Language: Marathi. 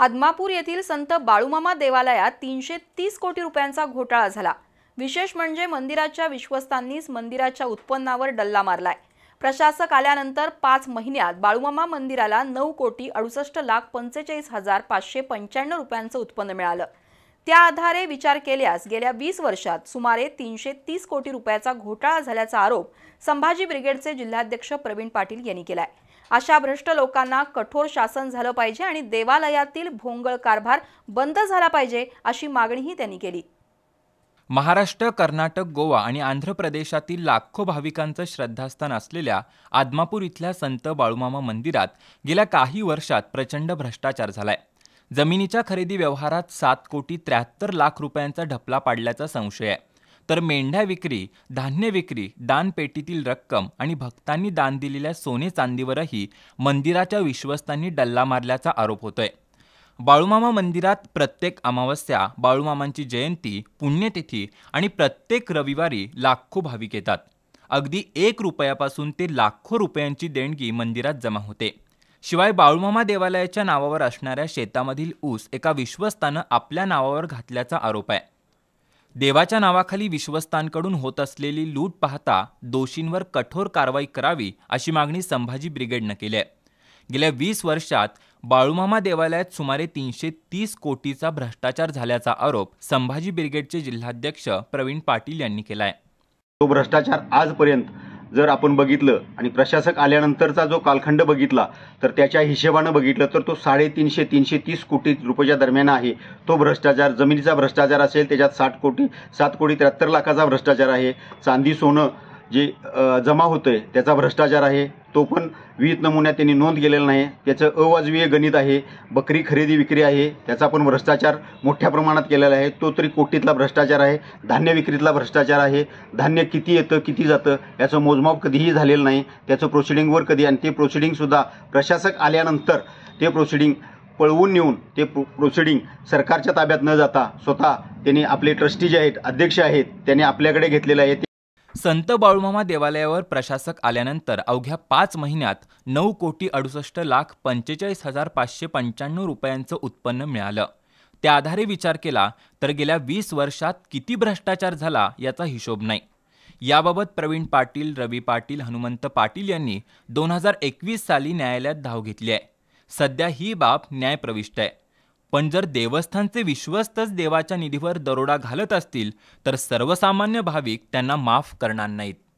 आदमापूर येथील संत बाळूमामा देवालयात तीनशे तीस कोटी रुपयांचा घोटाळा झाला विशेष म्हणजे मंदिराच्या विश्वस्तांनीच मंदिराच्या उत्पन्नावर डल्ला मारलाय प्रशासक आल्यानंतर पाच महिन्यात बाळूमामा मंदिराला नऊ कोटी अडुसष्ट लाख पंचेचाळीस हजार पाचशे पंच्याण्णव रुपयांचं उत्पन्न मिळालं त्या आधारे विचार केल्यास गेल्या वीस वर्षात सुमारे तीनशे तीस कोटी रुपयाचा घोटाळा झाल्याचा आरोप संभाजी ब्रिगेडचे जिल्हाध्यक्ष प्रवीण पाटील यांनी केलाय अशा भ्रष्ट लोकांना कठोर शासन झालं पाहिजे आणि देवालयातील भोंगळ कारभार बंद झाला पाहिजे अशी मागणीही त्यांनी केली महाराष्ट्र कर्नाटक गोवा आणि आंध्र प्रदेशातील लाखो भाविकांचं श्रद्धास्थान असलेल्या आदमापूर इथल्या संत बाळूमामा मंदिरात गेल्या काही वर्षात प्रचंड भ्रष्टाचार झालाय जमिनीच्या खरेदी व्यवहारात सात कोटी त्र्याहत्तर लाख रुपयांचा ढपला पाडल्याचा संशय आहे तर मेंढ्या विक्री धान्य विक्री दानपेटीतील रक्कम आणि भक्तांनी दान दिलेल्या सोने चांदीवरही मंदिराच्या विश्वस्तांनी डल्ला मारल्याचा आरोप होतोय बाळूमामा मंदिरात प्रत्येक अमावस्या बाळूमामांची जयंती पुण्यतिथी आणि प्रत्येक रविवारी लाखो भाविक येतात अगदी एक रुपयापासून ते लाखो रुपयांची देणगी मंदिरात जमा होते शिवाय बाळूमामा देवालयाच्या नावावर असणाऱ्या शेतामधील ऊस एका विश्वस्तानं आपल्या नावावर घातल्याचा आरोप आहे देवाच्या नावाखाली विश्वस्तांकडून होत असलेली लूट पाहता दोषींवर कठोर कारवाई करावी अशी मागणी संभाजी ब्रिगेडनं केली आहे गेल्या वीस वर्षात बाळूमामा देवालयात सुमारे तीनशे तीस कोटीचा भ्रष्टाचार झाल्याचा आरोप संभाजी ब्रिगेडचे जिल्हाध्यक्ष प्रवीण पाटील यांनी केला आहे तो भ्रष्टाचार आजपर्यंत जर आपण बघितलं आणि प्रशासक आल्यानंतरचा जो कालखंड बघितला तर त्याच्या हिशेबानं बघितलं तर तो साडेतीनशे तीनशे तीस कोटी रुपयाच्या दरम्यान आहे तो भ्रष्टाचार जमिनीचा भ्रष्टाचार असेल त्याच्यात साठ कोटी सात कोटी त्र्याहत्तर लाखाचा भ्रष्टाचार आहे चांदी सोनं जे जमा होतं आहे त्याचा भ्रष्टाचार आहे तो पण विहित नमुन्यात त्यांनी नोंद केलेला नाही त्याचं अवाजवीय गणित आहे बकरी खरेदी विक्री आहे त्याचा पण भ्रष्टाचार मोठ्या प्रमाणात केलेला आहे तो तरी कोटीतला भ्रष्टाचार आहे धान्य विक्रीतला भ्रष्टाचार आहे धान्य किती येतं किती जातं याचं मोजमाप कधीही झालेलं नाही त्याचं प्रोसिडिंगवर कधी आणि ते प्रोसिडिंगसुद्धा प्रशासक आल्यानंतर ते प्रोसिडिंग पळवून नेऊन ते प्रो प्रोसिडिंग सरकारच्या ताब्यात न जाता स्वतः त्यांनी आपले ट्रस्टी जे आहेत अध्यक्ष आहेत त्यांनी आपल्याकडे घेतलेलं आहे संत बाळूमामा देवालयावर प्रशासक आल्यानंतर अवघ्या पाच महिन्यात नऊ कोटी अडुसष्ट लाख पंचेचाळीस हजार पाचशे पंच्याण्णव रुपयांचं उत्पन्न मिळालं त्या आधारे विचार केला तर गेल्या वीस वर्षात किती भ्रष्टाचार झाला याचा हिशोब नाही याबाबत प्रवीण पाटील रवी पाटील हनुमंत पाटील यांनी दोन हजार एकवीस साली न्यायालयात धाव घेतली आहे सध्या ही बाब न्यायप्रविष्ट आहे पण जर देवस्थानचे विश्वस्तच देवाच्या निधीवर दरोडा घालत असतील तर सर्वसामान्य भाविक त्यांना माफ करणार नाहीत